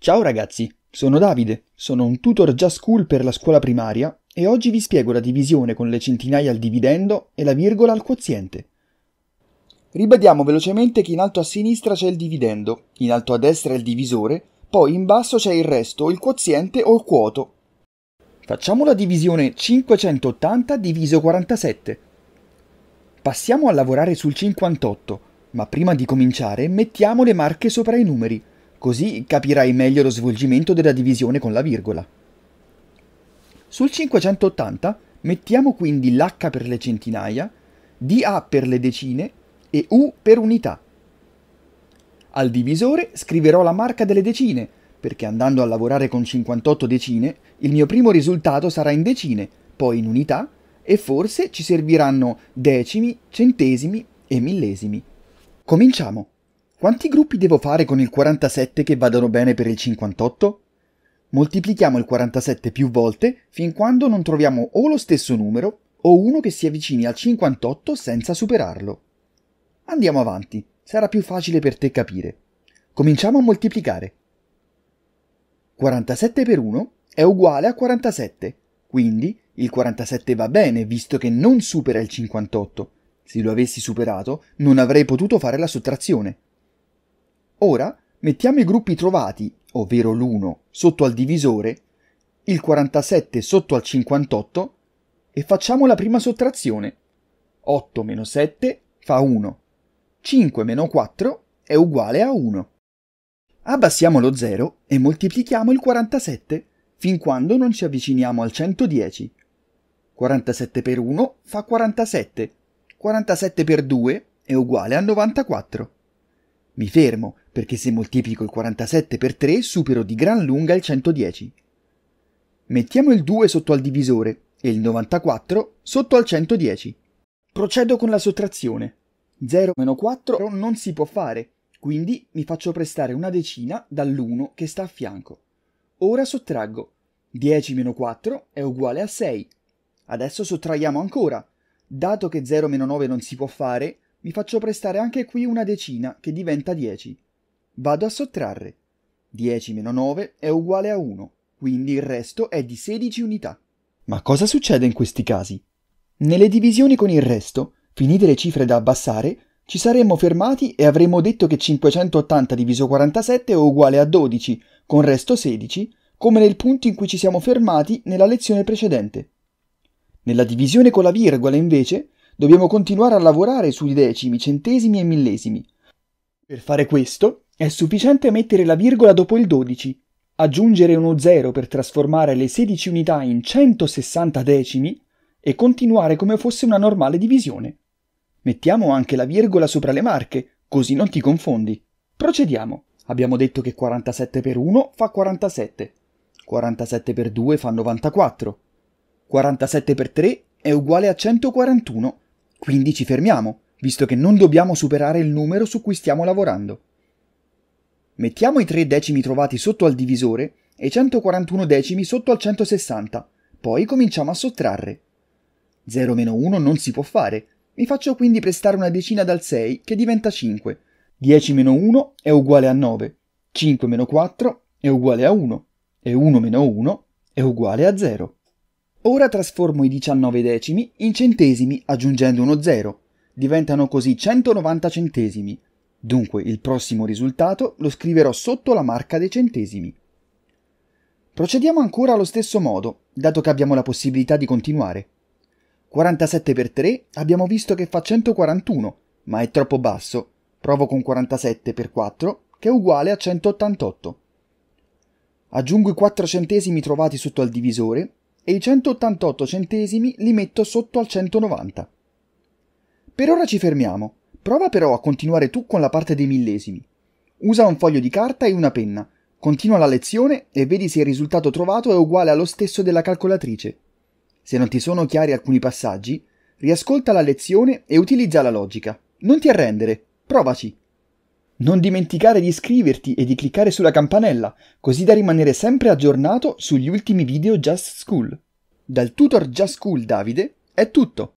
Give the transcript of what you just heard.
Ciao ragazzi, sono Davide, sono un tutor già school per la scuola primaria e oggi vi spiego la divisione con le centinaia al dividendo e la virgola al quoziente. Ribadiamo velocemente che in alto a sinistra c'è il dividendo, in alto a destra il divisore, poi in basso c'è il resto, il quoziente o il quoto. Facciamo la divisione 580 diviso 47. Passiamo a lavorare sul 58, ma prima di cominciare mettiamo le marche sopra i numeri – Così capirai meglio lo svolgimento della divisione con la virgola. Sul 580 mettiamo quindi l'H per le centinaia, DA per le decine e U per unità. Al divisore scriverò la marca delle decine, perché andando a lavorare con 58 decine, il mio primo risultato sarà in decine, poi in unità e forse ci serviranno decimi, centesimi e millesimi. Cominciamo! Quanti gruppi devo fare con il 47 che vadano bene per il 58? Moltiplichiamo il 47 più volte fin quando non troviamo o lo stesso numero o uno che si avvicini al 58 senza superarlo. Andiamo avanti, sarà più facile per te capire. Cominciamo a moltiplicare. 47 per 1 è uguale a 47, quindi il 47 va bene visto che non supera il 58. Se lo avessi superato non avrei potuto fare la sottrazione. Ora mettiamo i gruppi trovati, ovvero l'1 sotto al divisore, il 47 sotto al 58 e facciamo la prima sottrazione. 8 meno 7 fa 1. 5 meno 4 è uguale a 1. Abbassiamo lo 0 e moltiplichiamo il 47 fin quando non ci avviciniamo al 110. 47 per 1 fa 47. 47 per 2 è uguale a 94. Mi fermo, perché se moltiplico il 47 per 3 supero di gran lunga il 110. Mettiamo il 2 sotto al divisore e il 94 sotto al 110. Procedo con la sottrazione. 0 meno 4 non si può fare, quindi mi faccio prestare una decina dall'1 che sta a fianco. Ora sottraggo. 10 meno 4 è uguale a 6. Adesso sottraiamo ancora. Dato che 0 meno 9 non si può fare, vi faccio prestare anche qui una decina che diventa 10. Vado a sottrarre. 10 meno 9 è uguale a 1, quindi il resto è di 16 unità. Ma cosa succede in questi casi? Nelle divisioni con il resto, finite le cifre da abbassare, ci saremmo fermati e avremmo detto che 580 diviso 47 è uguale a 12, con resto 16, come nel punto in cui ci siamo fermati nella lezione precedente. Nella divisione con la virgola, invece, Dobbiamo continuare a lavorare sui decimi, centesimi e millesimi. Per fare questo è sufficiente mettere la virgola dopo il 12, aggiungere uno 0 per trasformare le 16 unità in 160 decimi e continuare come fosse una normale divisione. Mettiamo anche la virgola sopra le marche, così non ti confondi. Procediamo. Abbiamo detto che 47 per 1 fa 47, 47 per 2 fa 94, 47 per 3 è uguale a 141 quindi ci fermiamo, visto che non dobbiamo superare il numero su cui stiamo lavorando. Mettiamo i tre decimi trovati sotto al divisore e 141 decimi sotto al 160, poi cominciamo a sottrarre. 0 meno 1 non si può fare, mi faccio quindi prestare una decina dal 6 che diventa 5. 10 meno 1 è uguale a 9, 5 meno 4 è uguale a 1 e 1 meno 1 è uguale a 0. Ora trasformo i 19 decimi in centesimi aggiungendo uno zero. Diventano così 190 centesimi. Dunque il prossimo risultato lo scriverò sotto la marca dei centesimi. Procediamo ancora allo stesso modo, dato che abbiamo la possibilità di continuare. 47 per 3 abbiamo visto che fa 141, ma è troppo basso. Provo con 47 per 4, che è uguale a 188. Aggiungo i 4 centesimi trovati sotto al divisore e i 188 centesimi li metto sotto al 190. Per ora ci fermiamo. Prova però a continuare tu con la parte dei millesimi. Usa un foglio di carta e una penna. Continua la lezione e vedi se il risultato trovato è uguale allo stesso della calcolatrice. Se non ti sono chiari alcuni passaggi, riascolta la lezione e utilizza la logica. Non ti arrendere, provaci. Non dimenticare di iscriverti e di cliccare sulla campanella, così da rimanere sempre aggiornato sugli ultimi video Just School. Dal tutor Just School Davide è tutto.